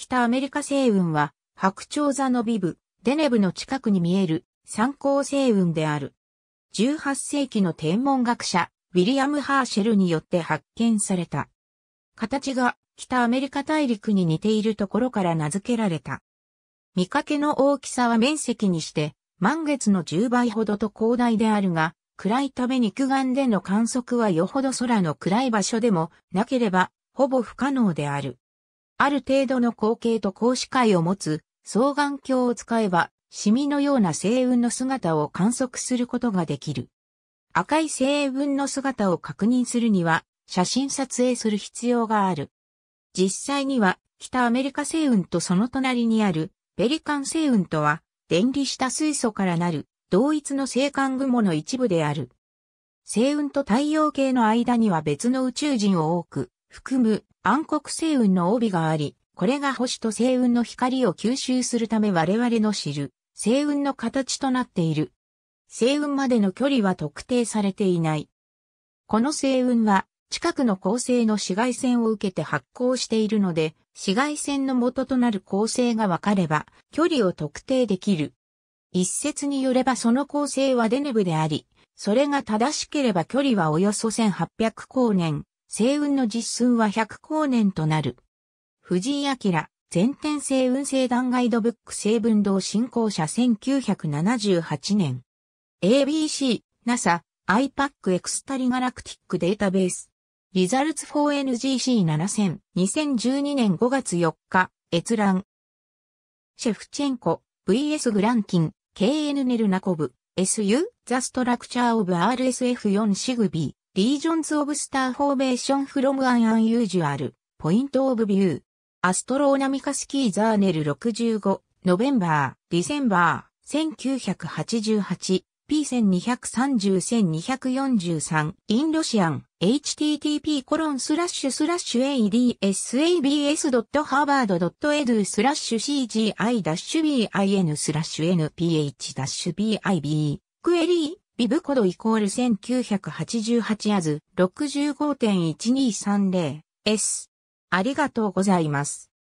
北アメリカ星雲は、白鳥座のビブ、デネブの近くに見える参考星雲である。18世紀の天文学者、ウィリアム・ハーシェルによって発見された。形が北アメリカ大陸に似ているところから名付けられた。見かけの大きさは面積にして、満月の10倍ほどと広大であるが、暗いため肉眼での観測はよほど空の暗い場所でもなければ、ほぼ不可能である。ある程度の光景と格子界を持つ双眼鏡を使えば、シミのような星雲の姿を観測することができる。赤い星雲の姿を確認するには、写真撮影する必要がある。実際には、北アメリカ星雲とその隣にあるペリカン星雲とは、電離した水素からなる同一の星間雲の一部である。星雲と太陽系の間には別の宇宙人を多く含む暗黒星雲の帯があり、これが星と星雲の光を吸収するため我々の知る星雲の形となっている。星雲までの距離は特定されていない。この星雲は近くの恒星の紫外線を受けて発光しているので、紫外線の元となる恒星が分かれば距離を特定できる。一説によればその恒星はデネブであり、それが正しければ距離はおよそ1800光年、星雲の実寸は100光年となる。藤井明、全天星雲星団ガイドブック成分動。進行者1978年。ABC、NASA、IPAC エクスタリガラクティックデータベース。リザルツ 4NGC7000、2012年5月4日、閲覧。シェフチェンコ、VS グランキン、KN ネルナコブ、SU、ザストラクチャーオブ RSF4 シグビー。Regions of Star Formation from an Unusual Point of View アストローナミカスキーザーネル65ノベンバーディセンバー 1988P1230 1243インロシアン http コロンスラッシュスラッシュ adsabs.harvard.edu スラッシュ cgi-bin スラッシュ nph-bib クエリービブコドイコール1988アズ 65.1230S。ありがとうございます。